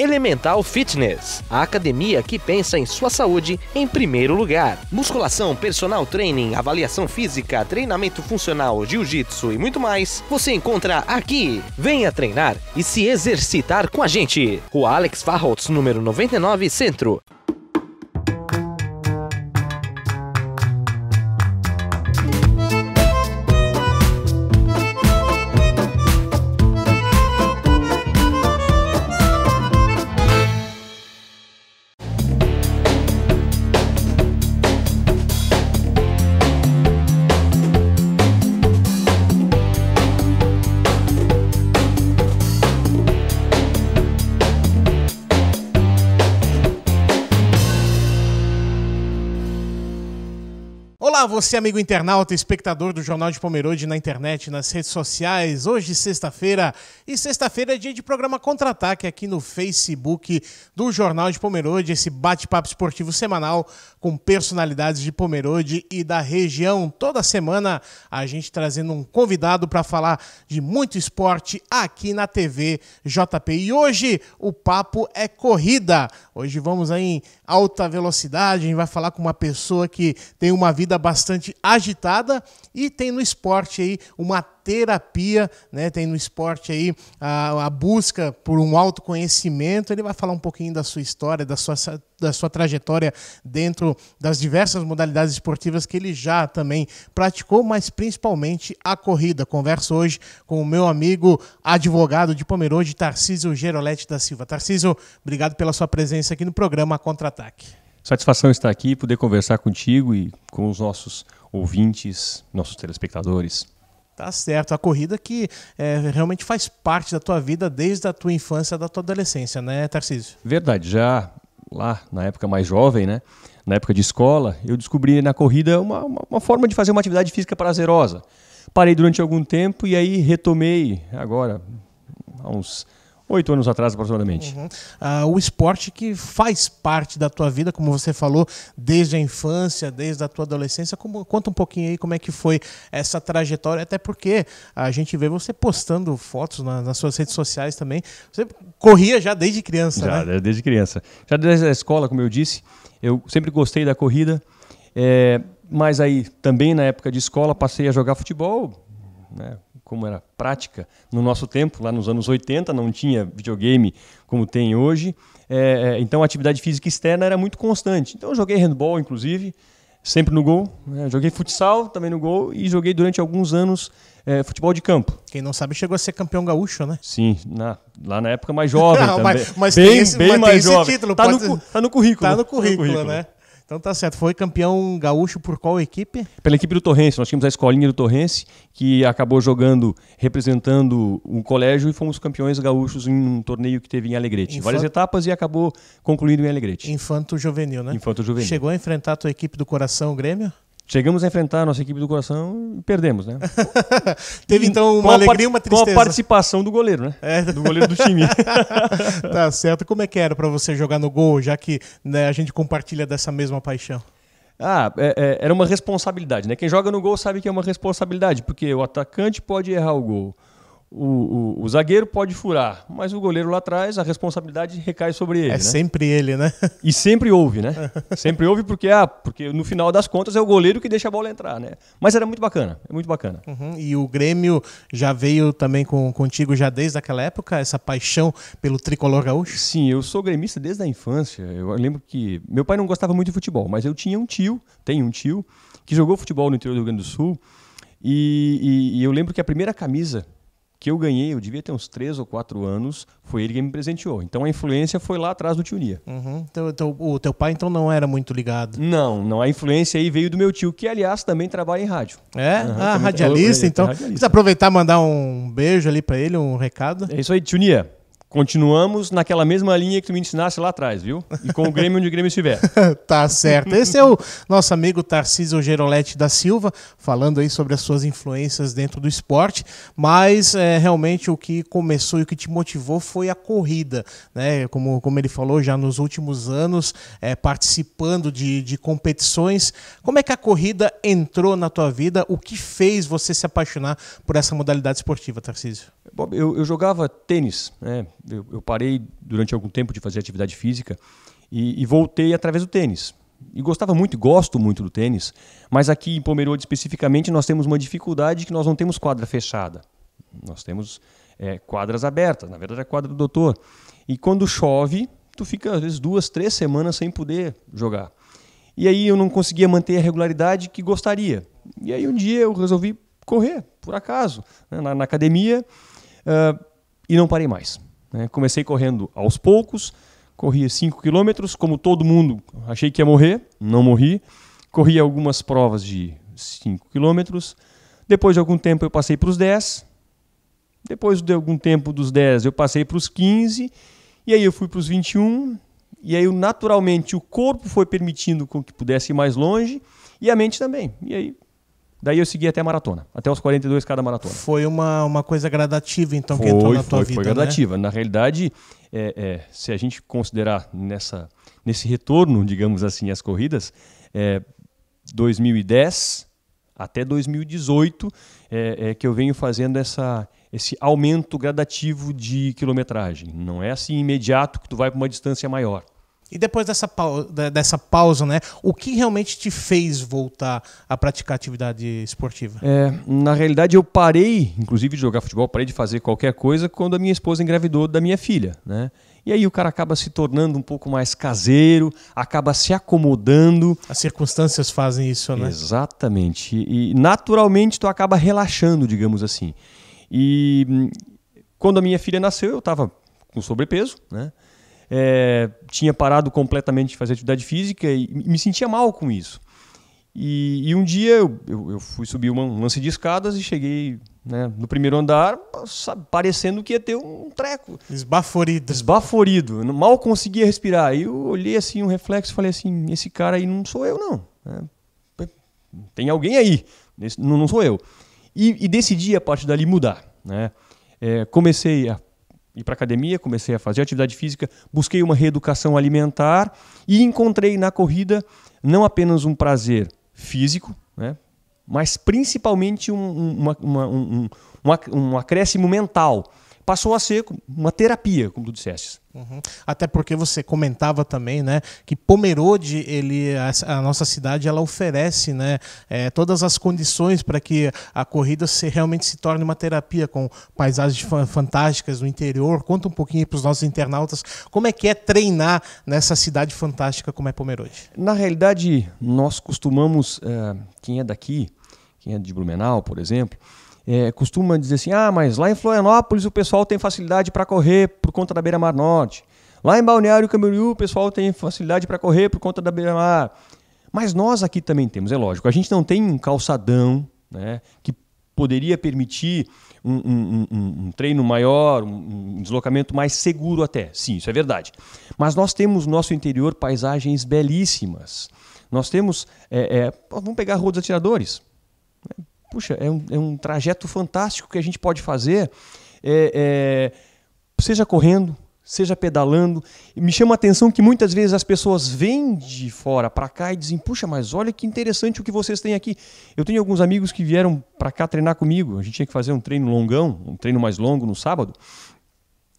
Elemental Fitness, a academia que pensa em sua saúde em primeiro lugar. Musculação, personal training, avaliação física, treinamento funcional, jiu-jitsu e muito mais, você encontra aqui. Venha treinar e se exercitar com a gente. Rua Alex Farrots número 99, Centro. Olá, você amigo internauta, espectador do Jornal de Pomerode na internet, nas redes sociais. Hoje, sexta-feira, e sexta-feira é dia de programa Contra-Ataque aqui no Facebook do Jornal de Pomerode, esse bate-papo esportivo semanal com personalidades de Pomerode e da região. Toda semana a gente trazendo um convidado para falar de muito esporte aqui na TV JP. E hoje o papo é corrida. Hoje vamos aí em alta velocidade, a gente vai falar com uma pessoa que tem uma vida bastante bastante agitada e tem no esporte aí uma terapia, né? Tem no esporte aí a, a, busca por um autoconhecimento. Ele vai falar um pouquinho da sua história, da sua, da sua trajetória dentro das diversas modalidades esportivas que ele já também praticou, mas principalmente a corrida. Converso hoje com o meu amigo advogado de Pomerode, Tarcísio Gerolete da Silva. Tarcísio, obrigado pela sua presença aqui no programa Contra-Ataque. Satisfação estar aqui, poder conversar contigo e com os nossos ouvintes, nossos telespectadores. Tá certo. A corrida que é, realmente faz parte da tua vida desde a tua infância, da tua adolescência, né, Tarcísio? Verdade. Já lá na época mais jovem, né, na época de escola, eu descobri na corrida uma, uma, uma forma de fazer uma atividade física prazerosa. Parei durante algum tempo e aí retomei agora, há uns oito anos atrás aproximadamente. Uhum. Ah, o esporte que faz parte da tua vida, como você falou, desde a infância, desde a tua adolescência. Como, conta um pouquinho aí como é que foi essa trajetória, até porque a gente vê você postando fotos na, nas suas redes sociais também. Você corria já desde criança, já, né? desde criança. Já desde a escola, como eu disse, eu sempre gostei da corrida. É, mas aí também na época de escola passei a jogar futebol né, como era prática no nosso tempo, lá nos anos 80, não tinha videogame como tem hoje. É, é, então a atividade física externa era muito constante. Então eu joguei handball, inclusive, sempre no gol. Né? Joguei futsal também no gol e joguei durante alguns anos é, futebol de campo. Quem não sabe chegou a ser campeão gaúcho, né? Sim, na, lá na época mais jovem não, também. Mas, mas bem, esse, bem mas mais jovem. Título, tá, pode... no, tá no currículo. Tá no currículo, tá no currículo né? né? Então tá certo. Foi campeão gaúcho por qual equipe? Pela equipe do Torrense. Nós tínhamos a escolinha do Torrense, que acabou jogando, representando o colégio e fomos campeões gaúchos em um torneio que teve em Alegrete. Infan... Várias etapas e acabou concluindo em Alegrete. Infanto Juvenil, né? Infanto Juvenil. Chegou a enfrentar a tua equipe do coração, o Grêmio? Chegamos a enfrentar a nossa equipe do coração e perdemos, né? Teve então uma alegria e uma tristeza. Com a participação do goleiro, né? É. Do goleiro do time. tá certo. Como é que era para você jogar no gol, já que né, a gente compartilha dessa mesma paixão? Ah, é, é, era uma responsabilidade, né? Quem joga no gol sabe que é uma responsabilidade, porque o atacante pode errar o gol. O, o, o, zagueiro pode furar, mas o goleiro lá atrás, a responsabilidade recai sobre ele. É né? sempre ele, né? E sempre houve, né? sempre houve porque, ah, porque no final das contas é o goleiro que deixa a bola entrar, né? Mas era muito bacana, é muito bacana. Uhum. E o Grêmio já veio também com, contigo já desde aquela época, essa paixão pelo tricolor gaúcho? Sim, eu sou gremista desde a infância. Eu lembro que meu pai não gostava muito de futebol, mas eu tinha um tio, tenho um tio, que jogou futebol no interior do Rio Grande do Sul. e, e, e eu lembro que a primeira camisa que eu ganhei, eu devia ter uns 3 ou 4 anos, foi ele que me presenteou. Então a influência foi lá atrás do tio Nia. Uhum. Então, então, o teu pai então não era muito ligado? Não, não. A influência aí veio do meu tio, que aliás também trabalha em rádio. É? Uhum, ah, radialista, é, então. Radialista. Precisa aproveitar e mandar um beijo ali para ele, um recado. É isso aí, tio Nia. Continuamos naquela mesma linha que tu me ensinaste lá atrás, viu? E com o Grêmio onde o Grêmio estiver. tá certo. Esse é o nosso amigo Tarcísio Gerolete da Silva, falando aí sobre as suas influências dentro do esporte, mas é, realmente o que começou e o que te motivou foi a corrida, né? Como, como ele falou, já nos últimos anos, é, participando de, de competições. Como é que a corrida entrou na tua vida? O que fez você se apaixonar por essa modalidade esportiva, Tarcísio? Bob, eu, eu jogava tênis, né? eu, eu, parei durante algum tempo de fazer atividade física e, e voltei através do tênis. E gostava muito, gosto muito do tênis, mas aqui em Pomerode especificamente nós temos uma dificuldade que nós não temos quadra fechada. Nós temos é, quadras abertas, na verdade é a quadra do doutor. E quando chove, tu fica às vezes duas, três semanas sem poder jogar. E aí eu não conseguia manter a regularidade que gostaria. E aí um dia eu resolvi correr, por acaso, né, na, na academia uh, e não parei mais. Né? Comecei correndo aos poucos, Corria 5 quilômetros, como todo mundo, achei que ia morrer, não morri. Corri algumas provas de 5 quilômetros. Depois de algum tempo eu passei para os 10. Depois de algum tempo dos 10 eu passei para os 15. E aí eu fui para os 21. E aí naturalmente o corpo foi permitindo que pudesse ir mais longe e a mente também. E aí Daí eu segui até a maratona, até os 42K da maratona. Foi uma, uma coisa gradativa, então, foi, que entrou na foi, tua foi vida. Foi né? gradativa. Né? Na realidade, é, é, se a gente considerar nessa, nesse retorno, digamos assim, as corridas, é, 2010 até 2018 é, é, que eu venho fazendo essa, esse aumento gradativo de quilometragem. Não é assim imediato que tu vai para uma distância maior. E depois dessa pausa, dessa pausa, né? O que realmente te fez voltar a praticar atividade esportiva? É, na realidade, eu parei, inclusive, de jogar futebol, parei de fazer qualquer coisa quando a minha esposa engravidou da minha filha, né? E aí o cara acaba se tornando um pouco mais caseiro, acaba se acomodando. As circunstâncias fazem isso, né? Exatamente. e naturalmente tu acaba relaxando, digamos assim. E hum, quando a minha filha nasceu, eu estava com sobrepeso, né? é, tinha parado completamente de fazer atividade física e me sentia mal com isso. E, e um dia eu, eu, eu, fui subir uma, um lance de escadas e cheguei né, no primeiro andar, sabe, parecendo que ia ter um treco. Esbaforido. Esbaforido. Mal conseguia respirar. E eu olhei assim um reflexo e falei assim: esse cara aí não sou eu, não. É, tem alguém aí. Esse, não, não, sou eu. E, e decidi a partir dali mudar. Né? É, comecei a ir para academia, comecei a fazer atividade física, busquei uma reeducação alimentar e encontrei na corrida não apenas um prazer físico, né, mas principalmente um, uma, uma, um, um, um acréscimo mental. Passou a ser uma terapia, como tu disseste. Uhum. Até porque você comentava também, né, que Pomerode, ele, a, a nossa cidade, ela oferece, né, é, todas as condições para que a corrida se, realmente se torne uma terapia com paisagens fa fantásticas no interior. Conta um pouquinho para os nossos internautas como é que é treinar nessa cidade fantástica como é Pomerode. Na realidade, nós costumamos, eh, quem é daqui, quem é de Blumenau, por exemplo, é, costuma dizer assim: ah, mas lá em Florianópolis o pessoal tem facilidade para correr por conta da beira-mar norte. Lá em Balneário Camboriú o pessoal tem facilidade para correr por conta da beira-mar. Mas nós aqui também temos, é lógico. A gente não tem um calçadão né, que poderia permitir um, um, um, um treino maior, um, deslocamento mais seguro até. Sim, isso é verdade. Mas nós temos no nosso interior paisagens belíssimas. Nós temos, é, é, vamos pegar a Rua dos Atiradores puxa, é um, é um trajeto fantástico que a gente pode fazer, é, é, seja correndo, seja pedalando. me chama a atenção que muitas vezes as pessoas vêm de fora para cá e dizem: puxa, mas olha que interessante o que vocês têm aqui. Eu tenho alguns amigos que vieram para cá treinar comigo. A gente tinha que fazer um treino longão, um treino mais longo no sábado.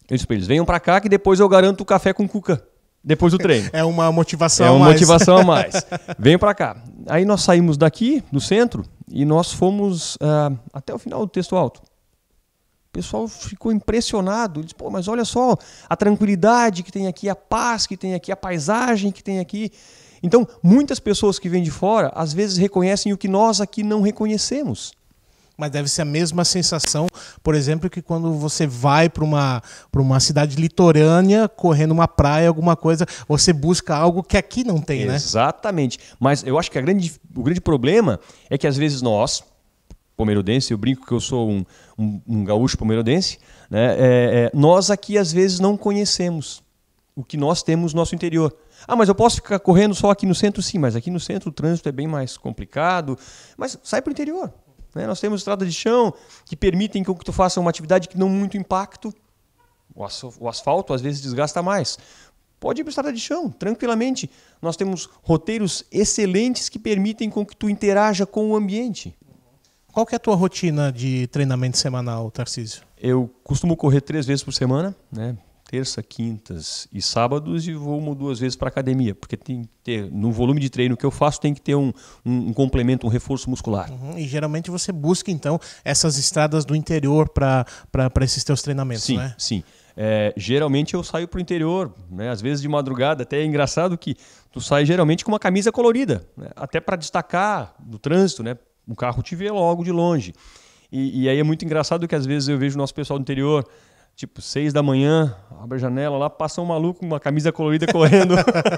Eu disse para eles: venham para cá que depois eu garanto o café com cuca depois do treino. É uma motivação é uma mais. motivação a mais. Vem para cá. Aí nós saímos daqui, do centro, e nós fomos uh, até o final do texto alto. O pessoal ficou impressionado. Ele disse, pô, mas olha só a tranquilidade que tem aqui, a paz que tem aqui, a paisagem que tem aqui. Então, muitas pessoas que vêm de fora, às vezes reconhecem o que nós aqui não reconhecemos mas deve ser a mesma sensação, por exemplo, que quando você vai para uma, uma cidade litorânea, correndo uma praia, alguma coisa, você busca algo que aqui não tem, né? Exatamente. Mas eu acho que grande, o grande problema é que às vezes nós, pomerodense, eu brinco que eu sou um, um, um gaúcho pomerodense, né? É, é, nós aqui às vezes não conhecemos o que nós temos no nosso interior. Ah, mas eu posso ficar correndo só aqui no centro? Sim, mas aqui no centro o trânsito é bem mais complicado. Mas sai para o interior. Né? Nós temos estrada de chão que permitem que tu faça uma atividade que não muito impacto. O asfalto às vezes desgasta mais. Pode ir para estrada de chão, tranquilamente. Nós temos roteiros excelentes que permitem com que tu interaja com o ambiente. Qual que é a tua rotina de treinamento semanal, Tarcísio? Eu costumo correr três vezes por semana, né? terça, quintas e sábados e vou uma duas vezes para academia, porque tem que ter, no volume de treino que eu faço, tem que ter um, um, um complemento, um reforço muscular. Uhum, e geralmente você busca, então, essas estradas do interior para esses teus treinamentos, sim, né? Sim, sim. É, geralmente eu saio para o interior, né? às vezes de madrugada, até é engraçado que tu sai geralmente com uma camisa colorida, né? até para destacar do trânsito, né? Um carro te vê logo de longe. E, e aí é muito engraçado que às vezes eu vejo o nosso pessoal do interior tipo, seis da manhã, abre a janela lá, passa um maluco com uma camisa colorida correndo.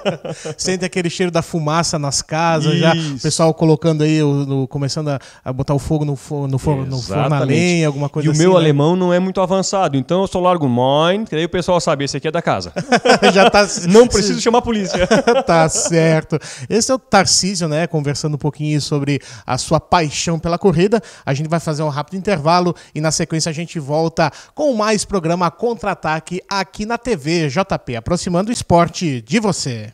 Sente aquele cheiro da fumaça nas casas, Isso. já, o pessoal colocando aí, o, no, começando a, a, botar o fogo no, for, no, no forno a lenha, alguma coisa e assim. E o meu né? alemão não é muito avançado, então eu só largo mine, que daí o pessoal sabe, esse aqui é da casa. já tá... Não preciso chamar a polícia. tá certo. Esse é o Tarcísio, né, conversando um pouquinho sobre a sua paixão pela corrida. A gente vai fazer um rápido intervalo e na sequência a gente volta com mais programas programa Contra-Ataque aqui na TV JP, aproximando o esporte de você.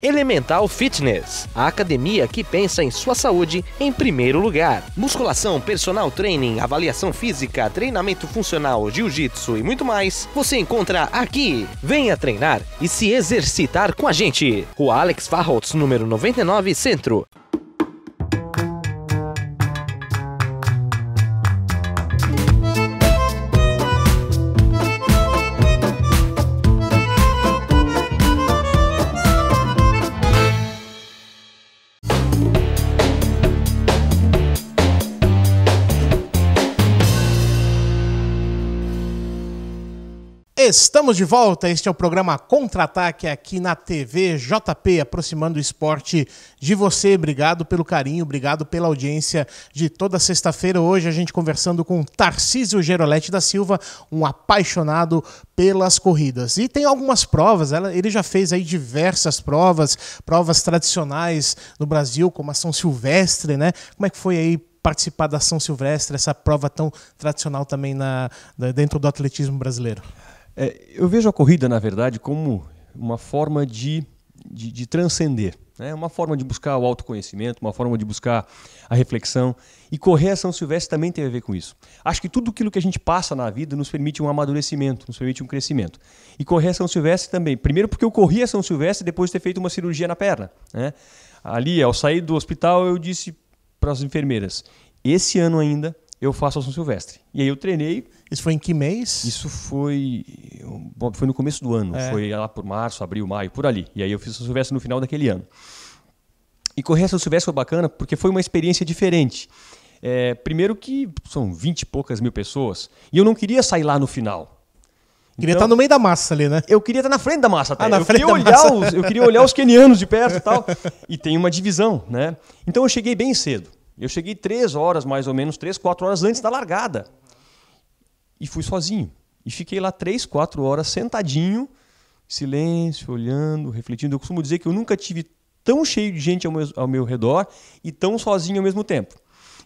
Elemental Fitness, a academia que pensa em sua saúde em primeiro lugar. Musculação, personal training, avaliação física, treinamento funcional, jiu-jitsu e muito mais, você encontra aqui. Venha treinar e se exercitar com a gente. Rua Alex Farrots, número 99, Centro. Estamos de volta. Este é o programa Contra-Ataque aqui na TV JP, aproximando o esporte de você. Obrigado pelo carinho, obrigado pela audiência de toda sexta-feira. Hoje a gente conversando com Tarcísio Gerolete da Silva, um apaixonado pelas corridas. E tem algumas provas, ele já fez aí diversas provas, provas tradicionais no Brasil, como a São Silvestre, né? Como é que foi aí participar da São Silvestre, essa prova tão tradicional também na, dentro do atletismo brasileiro? É, eu vejo a corrida, na verdade, como uma forma de, de, de transcender. né? uma forma de buscar o autoconhecimento, uma forma de buscar a reflexão. E correr a São Silvestre também tem a ver com isso. Acho que tudo aquilo que a gente passa na vida nos permite um amadurecimento, nos permite um crescimento. E correr a São Silvestre também. Primeiro porque eu corri a São Silvestre depois de ter feito uma cirurgia na perna. Né? Ali, ao sair do hospital, eu disse para as enfermeiras, esse ano ainda eu faço ao São Silvestre. E aí eu treinei. Isso foi em que mês? Isso foi. Bom, foi no começo do ano. É. Foi lá por março, abril, maio, por ali. E aí eu fiz São Silvestre no final daquele ano. E correr São Silvestre foi bacana porque foi uma experiência diferente. É, primeiro que são 20 e poucas mil pessoas. E eu não queria sair lá no final. Queria então, estar tá no meio da massa ali, né? Eu queria estar tá na frente da massa ah, até. Ah, na eu, frente queria da massa. Os, eu queria olhar os quenianos de perto e tal. E tem uma divisão, né? Então eu cheguei bem cedo. Eu cheguei três horas, mais ou menos, três, quatro horas antes da largada. E fui sozinho. E fiquei lá três, quatro horas sentadinho, silêncio, olhando, refletindo. Eu costumo dizer que eu nunca tive tão cheio de gente ao meu, ao meu redor e tão sozinho ao mesmo tempo.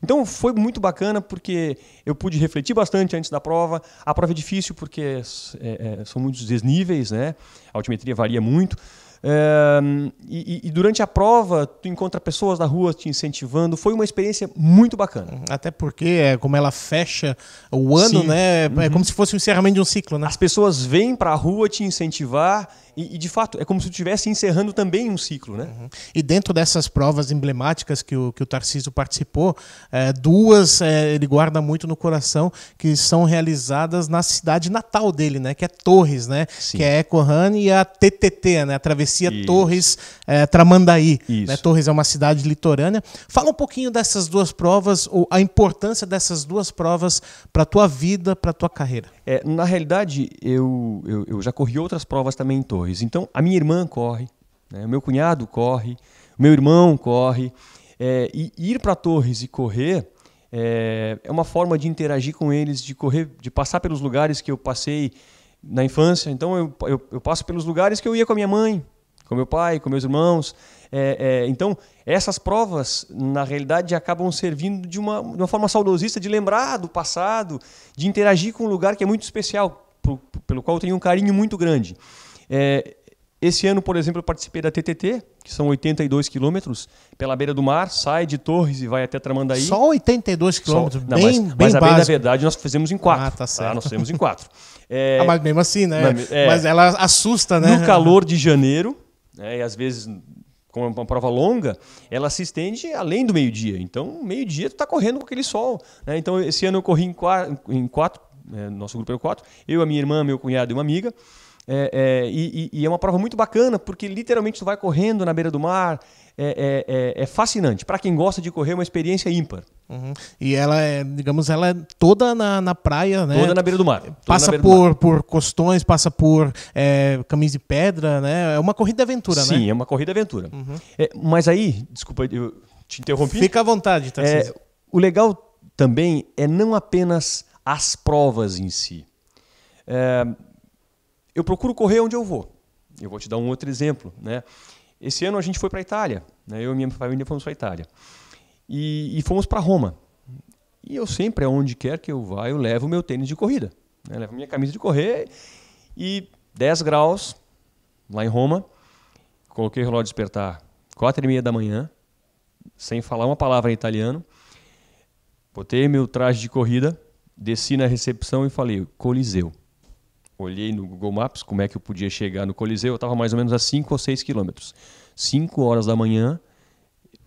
Então foi muito bacana porque eu pude refletir bastante antes da prova. A prova é difícil porque é, é, são muitos desníveis, né? A altimetria varia muito. Ehm, e, e, durante a prova, tu encontra pessoas na rua te incentivando. Foi uma experiência muito bacana. Uhum. Até porque, é, como ela fecha o ano, Sim. né? É uhum. como se fosse o encerramento de um ciclo, né? As pessoas vêm para a rua te incentivar e, e, de fato, é como se estivesse encerrando também um ciclo. Né? Uhum. E dentro dessas provas emblemáticas que o, que o Tarcísio participou, é, duas é, ele guarda muito no coração, que são realizadas na cidade natal dele, né? que é Torres, né? que é Ecohane e a TTT, né? a Travessia Isso. Torres é, Tramandaí. Né? Torres é uma cidade litorânea. Fala um pouquinho dessas duas provas, ou a importância dessas duas provas para a tua vida, para a tua carreira. É, na realidade, eu, eu, eu já corri outras provas também em Torres. Então, a minha irmã corre, né? o meu cunhado corre, o meu irmão corre. É, e ir para Torres e correr é, é, uma forma de interagir com eles, de correr, de passar pelos lugares que eu passei na infância. Então, eu, eu, eu passo pelos lugares que eu ia com a minha mãe, com meu pai, com meus irmãos. É, é, então, essas provas, na realidade, acabam servindo de uma, de uma forma saudosista, de lembrar do passado, de interagir com um lugar que é muito especial, pelo qual eu tenho um carinho muito grande. É, esse ano, por exemplo, eu participei da TTT, que são 82 quilômetros, pela beira do mar, sai de Torres e vai até Tramandaí. Só 82 quilômetros, bem, mas, bem Mas a bem da verdade nós fizemos em quatro. Ah, tá, tá? certo. Nós fizemos em quatro. É, ah, mas mesmo assim, né? é, mas ela assusta, né? No calor de janeiro, né, e às vezes como é uma prova longa, ela se estende além do meio-dia. Então, meio-dia tu está correndo com aquele sol. Né? Então, esse ano eu corri em quatro, em quatro é, nosso grupo é o quatro, eu, a minha irmã, meu cunhado e uma amiga. É, é, e, e, é uma prova muito bacana, porque literalmente tu vai correndo na beira do mar. É, é, é, é fascinante. Para quem gosta de correr, é uma experiência ímpar. Uhum. E ela é, digamos, ela é toda na, na praia, né? Toda na beira do mar. Passa beira por, mar. por costões, passa por é, caminhos de pedra, né? É uma corrida de aventura, Sim, né? Sim, é uma corrida de aventura. Uhum. mas aí, desculpa, eu te interrompi. Fica à vontade, Tarcísio. o legal também é não apenas as provas em si. É, eu procuro correr onde eu vou. Eu vou te dar um outro exemplo. Né? Esse ano a gente foi para a Itália, né? eu e minha família fomos para a Itália. E, e fomos para Roma. E eu sempre, aonde quer que eu vá, eu levo meu tênis de corrida. Né? Levo minha camisa de correr e 10 graus, lá em Roma, coloquei o relógio de despertar 4 e meia da manhã, sem falar uma palavra em italiano, botei meu traje de corrida, desci na recepção e falei, Coliseu olhei no Google Maps como é que eu podia chegar no Coliseu, eu estava mais ou menos a 5 ou 6 quilômetros. 5 horas da manhã,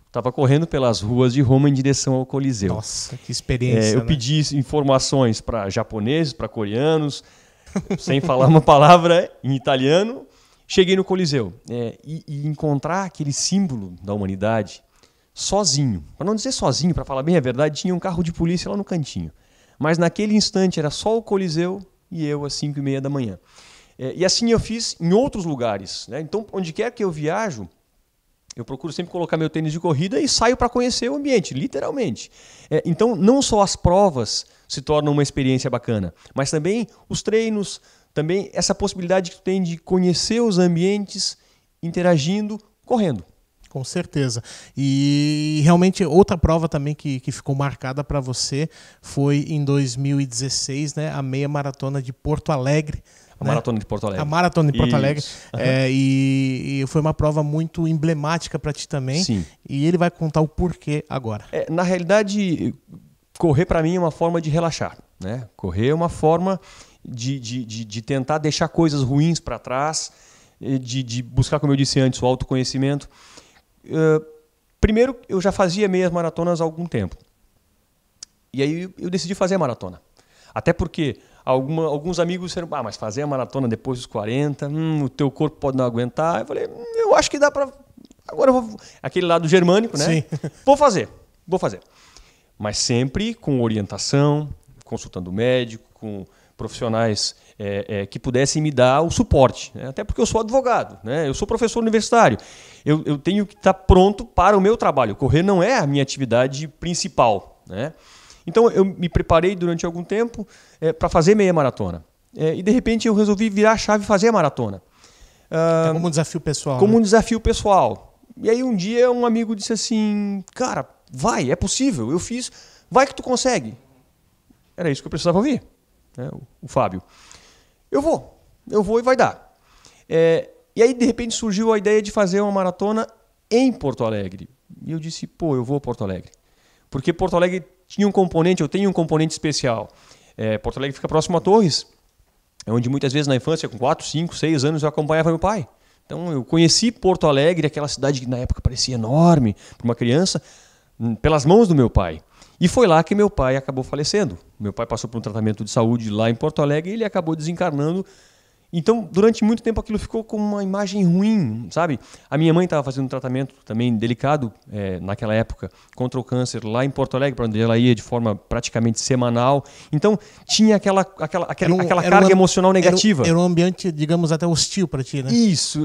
estava correndo pelas ruas de Roma em direção ao Coliseu. Nossa, que experiência! É, eu né? pedi informações para japoneses, para coreanos, sem falar uma palavra em italiano. Cheguei no Coliseu é, e, e encontrar aquele símbolo da humanidade sozinho. Para não dizer sozinho, para falar bem a verdade, tinha um carro de polícia lá no cantinho. Mas naquele instante era só o Coliseu e eu às 5 e meia da manhã. É, e assim eu fiz em outros lugares. Né? Então, onde quer que eu viajo, eu procuro sempre colocar meu tênis de corrida e saio para conhecer o ambiente, literalmente. É, então, não só as provas se tornam uma experiência bacana, mas também os treinos, também essa possibilidade que tu tem de conhecer os ambientes interagindo, correndo com certeza. E realmente outra prova também que, que ficou marcada para você foi em 2016, né, a meia maratona de Porto Alegre. A né? Maratona de Porto Alegre. A Maratona de Porto Isso. Alegre. É, e, e, foi uma prova muito emblemática para ti também. Sim. E ele vai contar o porquê agora. É, na realidade, correr para mim é uma forma de relaxar. Né? Correr é uma forma de, de, de, de tentar deixar coisas ruins para trás, de, de buscar, como eu disse antes, o autoconhecimento. Eh, primeiro, eu já fazia meias maratonas há algum tempo. E aí eu decidi fazer a maratona. Até porque alguma, alguns amigos disseram, ah, mas fazer a maratona depois dos 40, hum, o teu corpo pode não aguentar. Eu falei, hum, eu acho que dá para... Agora eu vou... Aquele lado germânico, né? Sim. Vou fazer, vou fazer. Mas sempre com orientação, consultando o médico, com profissionais é, é, que pudessem me dar o suporte. Né? Até porque eu sou advogado, né? eu sou professor universitário. Eu, eu tenho que estar pronto para o meu trabalho. Correr não é a minha atividade principal. Né? Então eu me preparei durante algum tempo é, para fazer meia maratona. É, e de repente eu resolvi virar a chave e fazer a maratona. É ah, como um desafio pessoal. Como né? um desafio pessoal. E aí um dia um amigo disse assim, cara, vai, é possível, eu fiz, vai que tu consegue. Era isso que eu precisava ouvir né, o, o, Fábio. Eu vou, eu vou e vai dar. É, e aí, de repente, surgiu a ideia de fazer uma maratona em Porto Alegre. E eu disse, pô, eu vou a Porto Alegre. Porque Porto Alegre tinha um componente, eu tenho um componente especial. É, Porto Alegre fica próximo a Torres, é onde muitas vezes na infância, com 4, 5, 6 anos, eu acompanhava meu pai. Então eu conheci Porto Alegre, aquela cidade que na época parecia enorme para uma criança, hum, pelas mãos do meu pai. E foi lá que meu pai acabou falecendo. Meu pai passou por um tratamento de saúde lá em Porto Alegre e ele acabou desencarnando então, durante muito tempo aquilo ficou com uma imagem ruim, sabe? A minha mãe estava fazendo um tratamento também delicado é, naquela época contra o câncer lá em Porto Alegre, para onde ela ia de forma praticamente semanal. Então, tinha aquela, aquela, aquela, um, aquela carga um, emocional negativa. Era, era, um ambiente, digamos, até hostil para ti, né? Isso.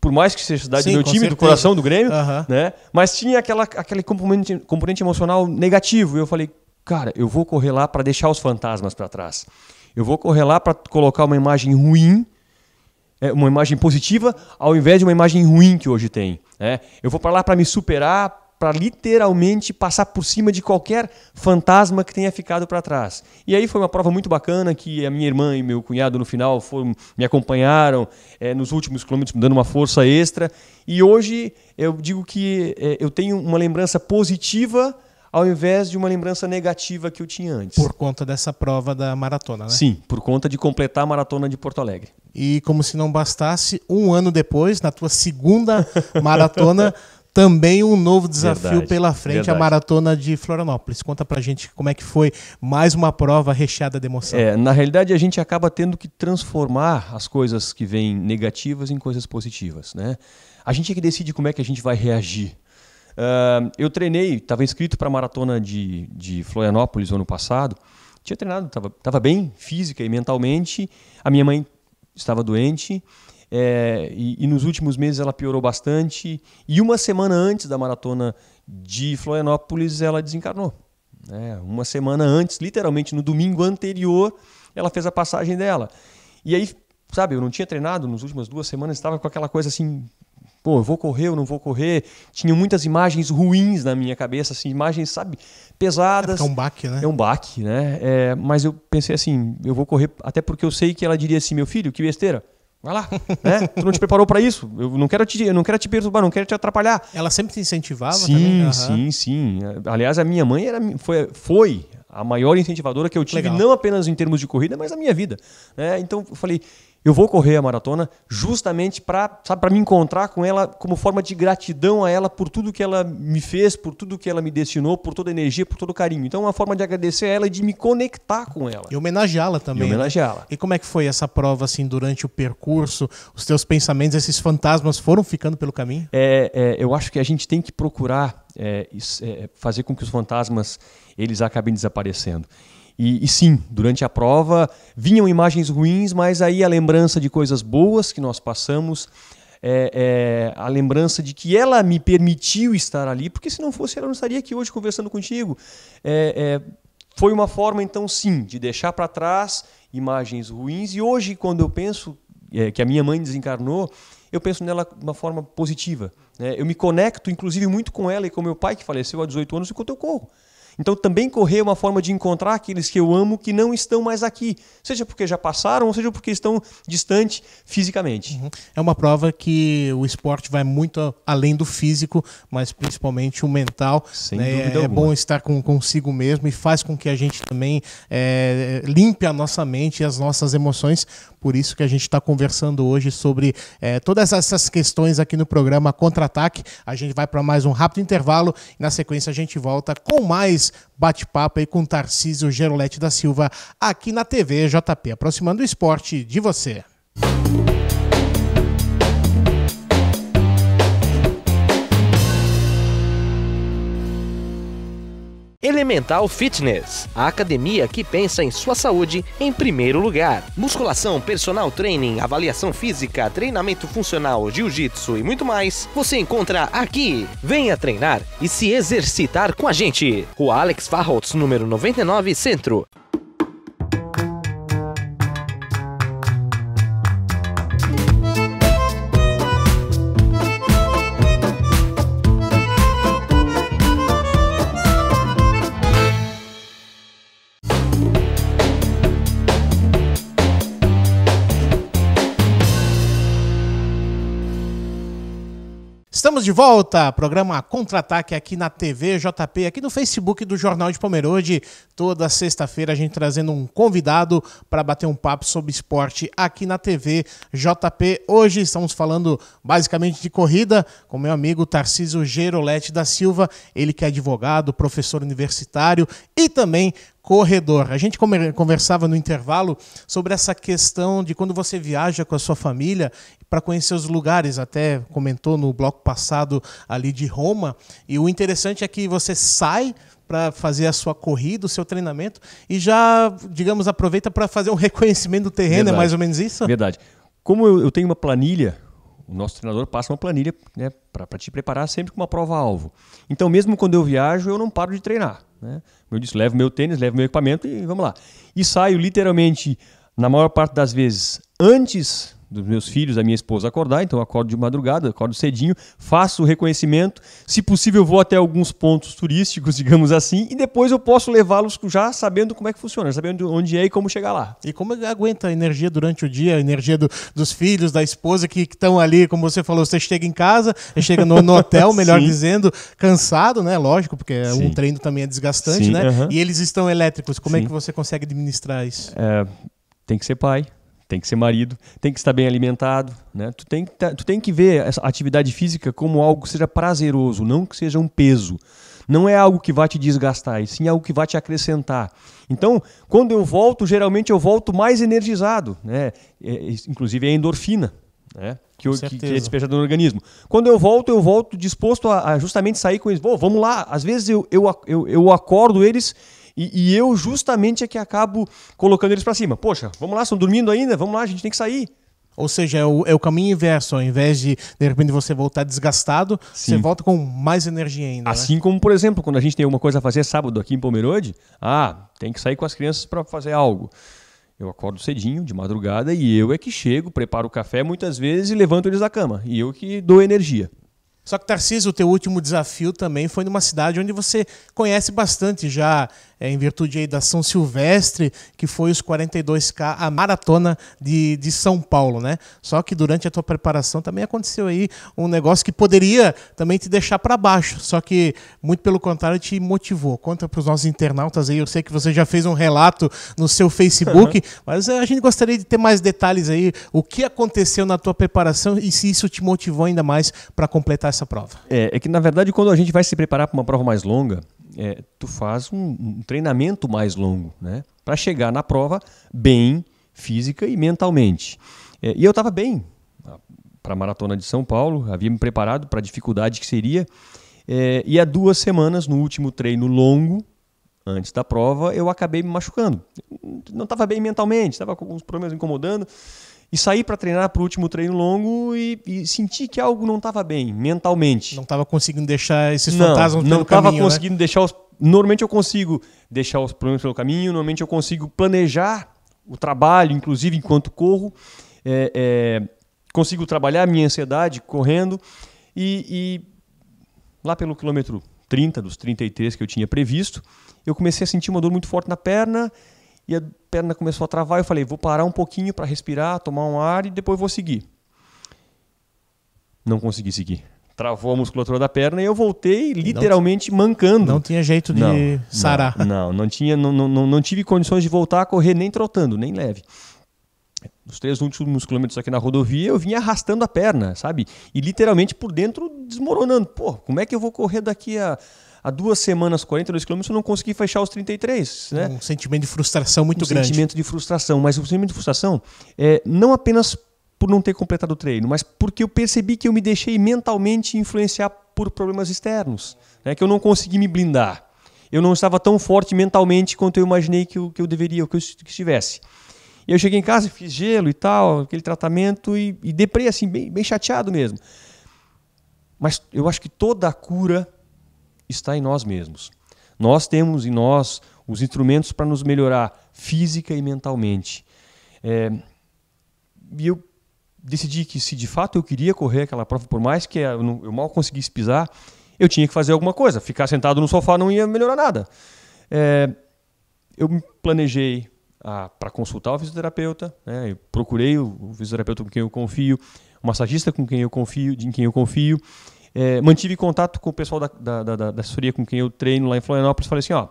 Por mais que seja cidade Sim, do meu time, certeza. do coração do Grêmio, né? Mas tinha aquela, aquele componente, componente emocional negativo. E eu falei, cara, eu vou correr lá para deixar os fantasmas para trás. Eu vou correr lá para colocar uma imagem ruim, é, uma imagem positiva, ao invés de uma imagem ruim que hoje tem. Né? Eu vou para lá para me superar, para literalmente passar por cima de qualquer fantasma que tenha ficado para trás. E aí foi uma prova muito bacana que a minha irmã e meu cunhado no final foram, me acompanharam é, nos últimos quilômetros, dando uma força extra. E hoje eu digo que é, eu tenho uma lembrança positiva ao invés de uma lembrança negativa que eu tinha antes. Por conta dessa prova da maratona, né? Sim, por conta de completar a maratona de Porto Alegre. E como se não bastasse, um ano depois, na tua segunda maratona, também um novo desafio verdade, pela frente, verdade. a maratona de Florianópolis. Conta pra gente como é que foi mais uma prova recheada de emoção. É, na realidade a gente acaba tendo que transformar as coisas que vêm negativas em coisas positivas, né? A gente é que decide como é que a gente vai reagir Uh, eu treinei, estava inscrito para a maratona de, de Florianópolis ano passado. Tinha treinado, estava bem física e mentalmente. A minha mãe estava doente. É, e, e, nos últimos meses ela piorou bastante. E uma semana antes da maratona de Florianópolis, ela desencarnou. É, uma semana antes, literalmente no domingo anterior, ela fez a passagem dela. E aí, sabe, eu não tinha treinado nas últimas duas semanas, estava com aquela coisa assim, Pô, eu vou correr, ou não vou correr. Tinha muitas imagens ruins na minha cabeça, assim, imagens, sabe, pesadas. É, é um baque, né? É um baque, né? É, mas eu pensei assim, eu vou correr, até porque eu sei que ela diria assim, meu filho, que besteira. Vai lá, né? Tu não te preparou para isso. Eu não quero te, eu não quero te perturbar, não quero te atrapalhar. Ela sempre te incentivava sim, também? Uhum. Sim, sim, Aliás, a minha mãe era, foi, foi a maior incentivadora que eu tive, Legal. não apenas em termos de corrida, mas na minha vida. Né? Então eu falei, eu vou correr a maratona justamente para, para me encontrar com ela como forma de gratidão a ela por tudo que ela me fez, por tudo que ela me destinou, por toda a energia, por todo o carinho. Então é uma forma de agradecer a ela e de me conectar com ela. E homenageá-la também. E né? homenageá-la. E como é que foi essa prova assim durante o percurso? Os teus pensamentos, esses fantasmas foram ficando pelo caminho? É, é eu acho que a gente tem que procurar é, é fazer com que os fantasmas eles acabem desaparecendo. E, e, sim, durante a prova vinham imagens ruins, mas aí a lembrança de coisas boas que nós passamos, é, é, a lembrança de que ela me permitiu estar ali, porque se não fosse ela não estaria aqui hoje conversando contigo. É, é, foi uma forma, então, sim, de deixar para trás imagens ruins. E hoje, quando eu penso é, que a minha mãe desencarnou, eu penso nela de uma forma positiva. Né? Eu me conecto, inclusive, muito com ela e com meu pai, que faleceu há 18 anos, enquanto eu corro. Então, também correr é uma forma de encontrar aqueles que eu amo que não estão mais aqui, seja porque já passaram, ou seja porque estão distante fisicamente. Uhum. É uma prova que o esporte vai muito além do físico, mas principalmente o mental. Sem né? dúvida é, é bom estar com, consigo mesmo e faz com que a gente também é, limpe a nossa mente e as nossas emoções. Por isso que a gente está conversando hoje sobre é, todas essas questões aqui no programa Contra-ataque. A gente vai para mais um rápido intervalo e na sequência a gente volta com mais mais bate-papo aí com Tarcísio Gerolete da Silva aqui na TV JP, aproximando o esporte de você. Elemental Fitness, a academia que pensa em sua saúde em primeiro lugar. Musculação, personal training, avaliação física, treinamento funcional, jiu-jitsu e muito mais, você encontra aqui. Venha treinar e se exercitar com a gente. Rua Alex Farrots número 99, Centro. Estamos de volta, programa Contra-Ataque aqui na TV JP, aqui no Facebook do Jornal de Pomerode. Toda sexta-feira a gente trazendo um convidado para bater um papo sobre esporte aqui na TV JP. Hoje estamos falando basicamente de corrida com meu amigo Tarcísio Gerolete da Silva, ele que é advogado, professor universitário e também corredor. A gente conversava no intervalo sobre essa questão de quando você viaja com a sua família para conhecer os lugares, até comentou no bloco passado ali de Roma, e o interessante é que você sai para fazer a sua corrida, o seu treinamento e já, digamos, aproveita para fazer um reconhecimento do terreno, é Verdade. é mais ou menos isso? Verdade. Como eu tenho uma planilha o nosso treinador passa uma planilha né, para te preparar sempre com uma prova-alvo. Então, mesmo quando eu viajo, eu não paro de treinar. Né? Como eu disse, levo meu tênis, levo meu equipamento e vamos lá. E saio literalmente, na maior parte das vezes, antes dos meus filhos, da minha esposa acordar, então eu acordo de madrugada, acordo cedinho, faço o reconhecimento, se possível vou até alguns pontos turísticos, digamos assim, e depois eu posso levá-los já sabendo como é que funciona, sabendo onde é e como chegar lá. E como é aguenta a energia durante o dia, a energia do, dos filhos, da esposa que estão ali, como você falou, você chega em casa, chega no, no hotel, melhor dizendo, cansado, né? Lógico, porque Sim. um treino também é desgastante, Sim, né? E eles estão elétricos, como é Sim. é que você consegue administrar isso? É, tem que ser pai tem que ser marido, tem que estar bem alimentado, né? Tu tem, tá, tu tem que ver essa atividade física como algo que seja prazeroso, não que seja um peso. Não é algo que vai te desgastar, e sim algo que vai te acrescentar. Então, quando eu volto, geralmente eu volto mais energizado, né? É, é, inclusive é a endorfina, né? Que, eu, que, é despejado no organismo. Quando eu volto, eu volto disposto a, a justamente sair com eles. Bom, vamos lá. Às vezes eu, eu, eu, eu acordo eles e, e eu justamente é que acabo colocando eles para cima. Poxa, vamos lá, estão dormindo ainda? Vamos lá, a gente tem que sair. Ou seja, é o, é o, caminho inverso. Ao invés de, de repente, você voltar desgastado, Sim. você volta com mais energia ainda. Né? Assim né? como, por exemplo, quando a gente tem alguma coisa a fazer sábado aqui em Pomerode, ah, tem que sair com as crianças para fazer algo. Eu acordo cedinho, de madrugada, e eu é que chego, preparo o café muitas vezes e levanto eles da cama. E eu que dou energia. Só que, Tarcísio, o teu último desafio também foi numa cidade onde você conhece bastante já é, em virtude aí da São Silvestre, que foi os 42K, a maratona de, de São Paulo, né? Só que durante a tua preparação também aconteceu aí um negócio que poderia também te deixar para baixo, só que muito pelo contrário te motivou. Conta para os nossos internautas aí, eu sei que você já fez um relato no seu Facebook, uhum. mas eh, a gente gostaria de ter mais detalhes aí, o que aconteceu na tua preparação e se isso te motivou ainda mais para completar essa prova. É, é que na verdade quando a gente vai se preparar para uma prova mais longa, é, tu faz um, um, treinamento mais longo, né? Para chegar na prova bem física e mentalmente. É, e eu estava bem para a maratona de São Paulo, havia me preparado para a dificuldade que seria. É, e há duas semanas, no último treino longo, antes da prova, eu acabei me machucando. Não estava bem mentalmente, estava com alguns problemas incomodando e sair para treinar para o último treino longo e, e sentir que algo não estava bem mentalmente. Não estava conseguindo deixar esses não, fantasmas não pelo caminho. Não né? estava conseguindo né? deixar os. Normalmente eu consigo deixar os problemas pelo caminho, normalmente eu consigo planejar o trabalho, inclusive enquanto corro, é, é, consigo trabalhar a minha ansiedade correndo e, e lá pelo quilômetro 30, dos 33 que eu tinha previsto, eu comecei a sentir uma dor muito forte na perna e a perna começou a travar. Eu falei, vou parar um pouquinho para respirar, tomar um ar e depois vou seguir. Não consegui seguir. Travou a musculatura da perna e eu voltei literalmente não, mancando. Não tinha jeito de não, sarar. Não, não, não tinha, não, não, não tive condições de voltar a correr nem trotando, nem leve os três últimos quilômetros aqui na rodovia, eu vinha arrastando a perna, sabe? E literalmente por dentro desmoronando. Pô, como é que eu vou correr daqui a, há duas semanas 42 quilômetros eu não consegui fechar os 33. Né? Um sentimento de frustração muito um grande. Um sentimento de frustração, mas o um sentimento de frustração é não apenas por não ter completado o treino, mas porque eu percebi que eu me deixei mentalmente influenciar por problemas externos, né? que eu não consegui me blindar. Eu não estava tão forte mentalmente quanto eu imaginei que eu, que eu deveria, que eu estivesse. E eu cheguei em casa, fiz gelo e tal, aquele tratamento, e, e deprei assim, bem, bem chateado mesmo. Mas eu acho que toda a cura está em nós mesmos. Nós temos em nós os instrumentos para nos melhorar física e mentalmente. É, e eu decidi que se de fato eu queria correr aquela prova, por mais que eu, não, eu mal conseguisse pisar, eu tinha que fazer alguma coisa. Ficar sentado no sofá não ia melhorar nada. É, eu me planejei ah, para consultar o fisioterapeuta, né? eu procurei o, o fisioterapeuta com quem eu confio, o massagista com quem eu confio, em quem eu confio. É, mantive contato com o pessoal da, da, da, da assessoria com quem eu treino lá em Florianópolis. Falei assim: ó,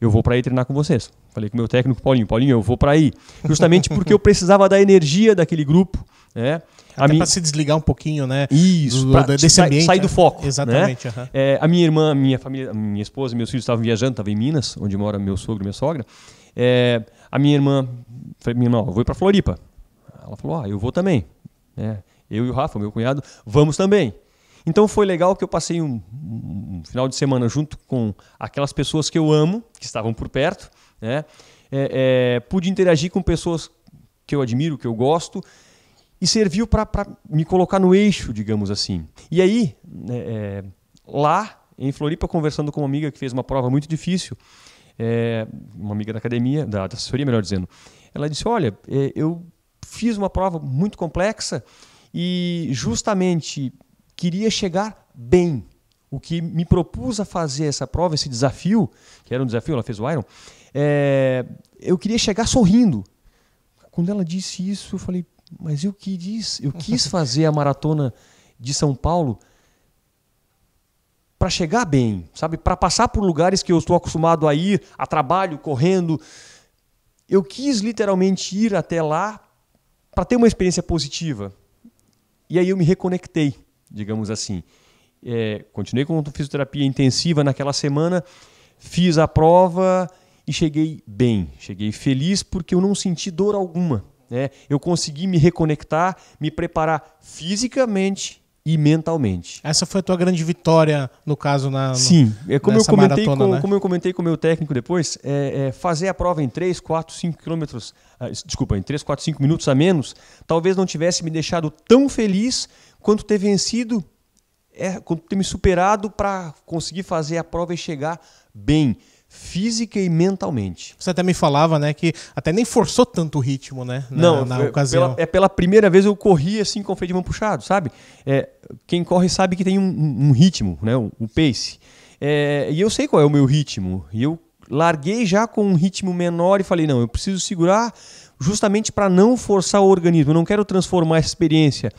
eu vou para aí treinar com vocês. Falei com o meu técnico Paulinho: Paulinho, eu vou para aí. Justamente porque eu precisava da energia daquele grupo. Né? Até minha... para se desligar um pouquinho, né? Isso, do, pra, desse ambiente. Sair do né? foco. Né? Exatamente. Né? É, a minha irmã, minha família, minha esposa, meus filhos estavam viajando, estavam em Minas, onde mora meu sogro e minha sogra. É, a minha irmã, falei, minha irmã, ó, eu vou para Floripa. Ela falou, ah, eu vou também. É, eu e o Rafa, meu cunhado, vamos também. Então foi legal que eu passei um, um, final de semana junto com aquelas pessoas que eu amo, que estavam por perto, né? É, é, pude interagir com pessoas que eu admiro, que eu gosto, e serviu para me colocar no eixo, digamos assim. E aí, né, é, lá em Floripa, conversando com uma amiga que fez uma prova muito difícil, é, uma amiga da academia, da, da assessoria, melhor dizendo, ela disse: Olha, é, eu fiz uma prova muito complexa e justamente queria chegar bem. O que me propus a fazer essa prova, esse desafio, que era um desafio, ela fez o Iron, é, eu queria chegar sorrindo. Quando ela disse isso, eu falei, mas eu quis, eu quis fazer a maratona de São Paulo para chegar bem, sabe? Para passar por lugares que eu estou acostumado a ir, a trabalho, correndo. Eu quis literalmente ir até lá para ter uma experiência positiva. E aí eu me reconectei digamos assim. É, continuei com fisioterapia intensiva naquela semana, fiz a prova e cheguei bem, cheguei feliz porque eu não senti dor alguma. Né? Eu consegui me reconectar, me preparar fisicamente e mentalmente. Essa foi a tua grande vitória, no caso, na. No, Sim, é como, eu comentei, maratona, com, né? como eu comentei com o meu técnico depois, é, é, fazer a prova em 3, 4, 5 quilômetros, ah, desculpa, em 3, 4, 5 minutos a menos, talvez não tivesse me deixado tão feliz quanto ter vencido, é, quanto ter me superado para conseguir fazer a prova e chegar bem física e mentalmente. Você até me falava, né, que até nem forçou tanto o ritmo, né? Na, Não, na é, ocasião. Pela, é pela primeira vez eu corri assim com o freio de mão puxado, sabe? É, quem corre sabe que tem um, um, um ritmo, né? Um, um pace. É, e eu sei qual é o meu ritmo. E eu larguei já com um ritmo menor e falei: não, eu preciso segurar justamente para não forçar o organismo. Eu não quero transformar essa experiência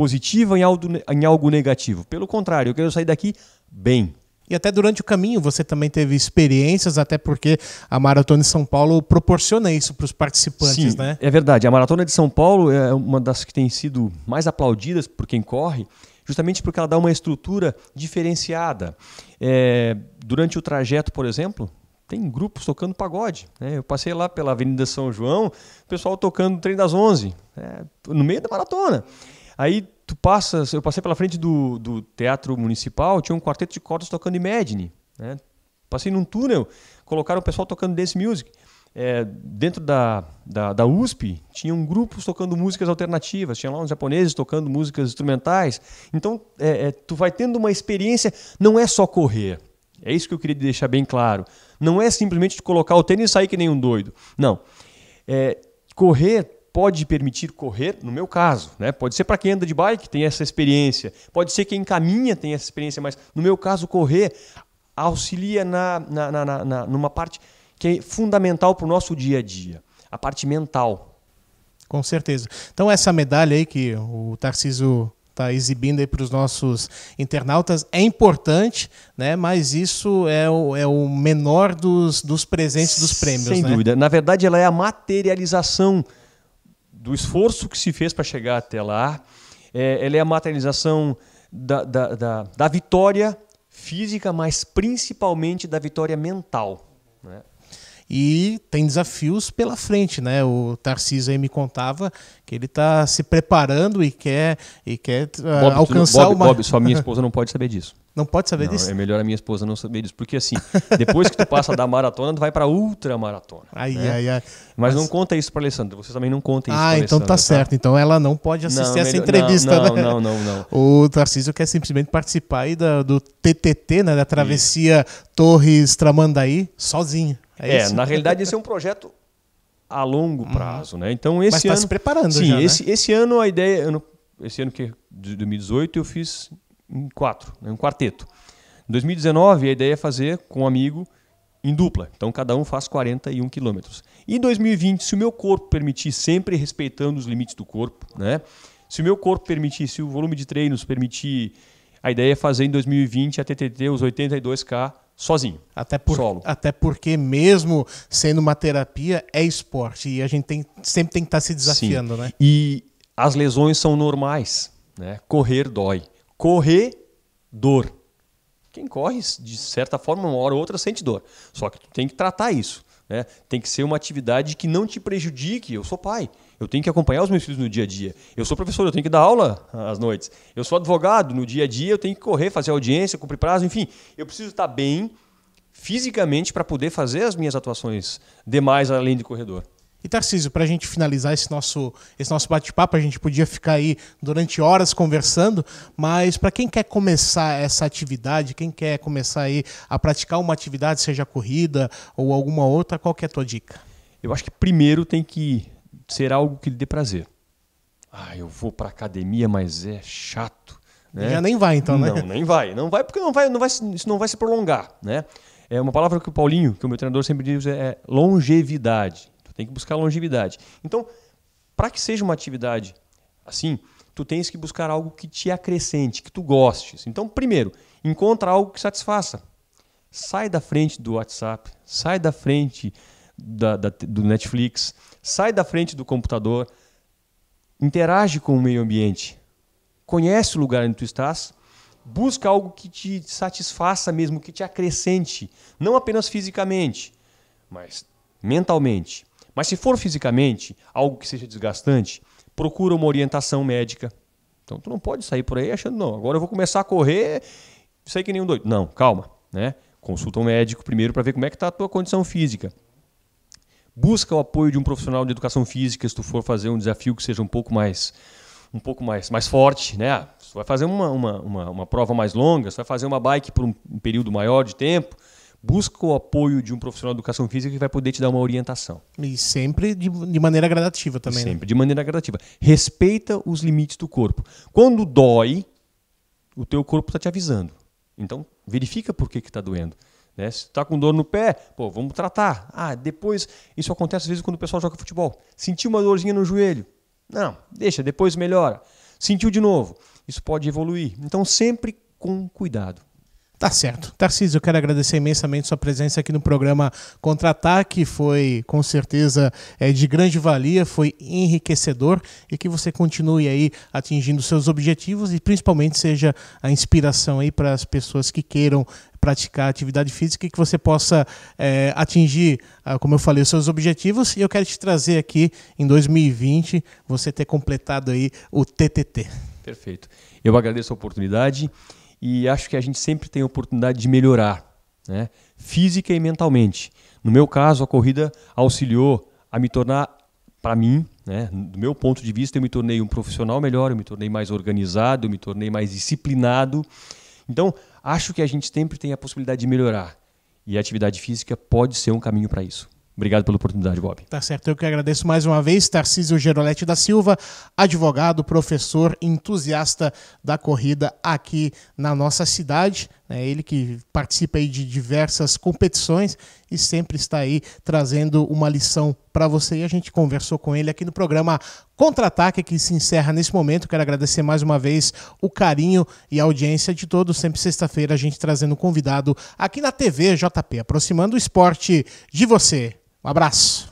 positiva, em algo, em algo negativo. Pelo contrário, eu quero sair daqui bem. E até durante o caminho você também teve experiências, até porque a Maratona de São Paulo proporciona isso para os participantes, Sim, né? É verdade. A Maratona de São Paulo é uma das que tem sido mais aplaudidas por quem corre, justamente porque ela dá uma estrutura diferenciada. É, durante o trajeto, por exemplo, tem grupos tocando pagode. Né? Eu passei lá pela Avenida São João, o pessoal tocando o trem das 11, né? no meio da maratona. Aí tu passas, eu passei pela frente do, do Teatro Municipal, tinha um quarteto de cordas tocando Imagine, né? Passei num túnel, colocaram o pessoal tocando dance music. É, dentro da, da, da, USP tinham grupos tocando músicas alternativas, tinha lá uns japoneses tocando músicas instrumentais. Então, é, é, tu vai tendo uma experiência, não é só correr. É isso que eu queria deixar bem claro. Não é simplesmente colocar o tênis e sair que nem um doido. Não. É, correr pode permitir correr, no meu caso, né? Pode ser para quem anda de bike, tem essa experiência, pode ser quem caminha, tem essa experiência, mas no meu caso, correr auxilia na, na, na, na numa parte que é fundamental para o nosso dia a dia, a parte mental. Com certeza. Então, essa medalha aí que o Tarciso está exibindo aí para os nossos internautas é importante, né? Mas isso é o, é o menor dos, dos presentes dos prêmios. Sem né? dúvida. Na verdade, ela é a materialização do esforço que se fez para chegar até lá, é, ela é a materialização da, da, da, da vitória física, mas principalmente da vitória mental. Né? e tem desafios pela frente, né? O Tarcísio aí me contava que ele está se preparando e quer e quer ah, Bob, alcançar Bob, uma Bob, só minha esposa não pode saber disso. Não pode saber não, disso? É melhor a minha esposa não saber disso. Porque assim, depois que tu passa da maratona, tu vai pra ultra maratona. Ai, né? ai, ai. Mas, Mas, não conta isso pra Alessandra. Vocês também não contem isso ah, pra então tá, tá? certo. Tá? Então ela não pode assistir não, essa melhor... entrevista, não, né? Não, não, não, não. O Tarcísio quer simplesmente participar aí da, do TTT, né? Da travessia isso. Torres Tramandaí, sozinho. É, é na realidade, esse é um projeto a longo uhum. prazo, né? Então esse Mas tá ano, se preparando sim, já, né? esse, esse ano a ideia, ano, esse ano que de 2018 eu fiz em quatro, né? um quarteto. Em 2019 a ideia é fazer com um amigo em dupla, então cada um faz 41 quilômetros. E em 2020, se o meu corpo permitir, sempre respeitando os limites do corpo, né? Se o meu corpo permitir, se o volume de treinos permitir, a ideia é fazer em 2020 a TTT os 82k sozinho. Até, por, solo. até porque, mesmo sendo uma terapia, é esporte e a gente tem, sempre tem que estar tá se desafiando, Sim. né? E as lesões são normais, né? Correr dói. Correr, dor. Quem corre, de certa forma, uma hora ou outra sente dor. Só que tu tem que tratar isso. Né? Tem que ser uma atividade que não te prejudique. Eu sou pai. Eu tenho que acompanhar os meus filhos no dia a dia. Eu sou professor, eu tenho que dar aula às noites. Eu sou advogado, no dia a dia eu tenho que correr, fazer audiência, cumprir prazo, enfim. Eu preciso estar bem fisicamente para poder fazer as minhas atuações demais além do corredor. E Tarcísio, para a gente finalizar esse nosso, esse nosso bate-papo, a gente podia ficar aí durante horas conversando, mas para quem quer começar essa atividade, quem quer começar aí a praticar uma atividade, seja corrida ou alguma outra, qual é a tua dica? Eu acho que primeiro tem que ser algo que lhe dê prazer. Ah, eu vou para academia, mas é chato. Né? Já nem vai, então, né? Não, nem vai. Não vai porque não vai, não vai, isso não vai se prolongar. Né? É uma palavra que o Paulinho, que o meu treinador sempre diz, é, é longevidade. Tu tem que buscar longevidade. Então, para que seja uma atividade assim, tu tens que buscar algo que te acrescente, que tu gostes. Então, primeiro, encontra algo que satisfaça. Sai da frente do WhatsApp, sai da frente da, da, do Netflix, sai da frente do computador, interage com o meio ambiente, conhece o lugar onde tu estás, busca algo que te satisfaça mesmo, que te acrescente, não apenas fisicamente, mas mentalmente. Mas se for fisicamente, algo que seja desgastante, procura uma orientação médica. Então tu não pode sair por aí achando, não, agora eu vou começar a correr, sei que nem um doido. Não, calma, né? Consulta um médico primeiro para ver como é que está a tua condição física busca o apoio de um profissional de educação física se tu for fazer um desafio que seja um pouco mais um pouco mais, mais forte, né? Você ah, vai fazer uma, uma, uma, uma prova mais longa, você vai fazer uma bike por um, um período maior de tempo, busca o apoio de um profissional de educação física que vai poder te dar uma orientação. E sempre de, de maneira gradativa também. E né? sempre né? de maneira gradativa. Respeita os limites do corpo. Quando dói, o teu corpo está te avisando. Então, verifica por que está doendo. Né? Se está com dor no pé, pô, vamos tratar. Ah, depois, isso acontece às vezes quando o pessoal joga futebol. Sentiu uma dorzinha no joelho. Não, deixa, depois melhora. Sentiu de novo. Isso pode evoluir. Então, sempre com cuidado. Tá certo. Tarcísio, eu quero agradecer imensamente sua presença aqui no programa Contra-Ataque. Foi, com certeza, é, de grande valia, foi enriquecedor e que você continue aí atingindo seus objetivos e principalmente seja a inspiração aí para as pessoas que queiram praticar atividade física e que você possa é, atingir, ah, como eu falei, os seus objetivos. E eu quero te trazer aqui em 2020 você ter completado aí o TTT. Perfeito. Eu agradeço a oportunidade e acho que a gente sempre tem a oportunidade de melhorar, né? física e mentalmente. No meu caso, a corrida auxiliou a me tornar, para mim, né, do meu ponto de vista, eu me tornei um profissional melhor, eu me tornei mais organizado, eu me tornei mais disciplinado. Então, acho que a gente sempre tem a possibilidade de melhorar e a atividade física pode ser um caminho para isso. Obrigado pela oportunidade, Bob. Tá certo, eu que agradeço mais uma vez, Tarcísio Gerolete da Silva, advogado, professor, entusiasta da corrida aqui na nossa cidade. Né? Ele que participa aí de diversas competições e sempre está aí trazendo uma lição para você. E a gente conversou com ele aqui no programa Contra-Ataque, que se encerra nesse momento. Quero agradecer mais uma vez o carinho e a audiência de todos. Sempre sexta-feira a gente trazendo um convidado aqui na TV JP, aproximando o esporte de você. Um abraço.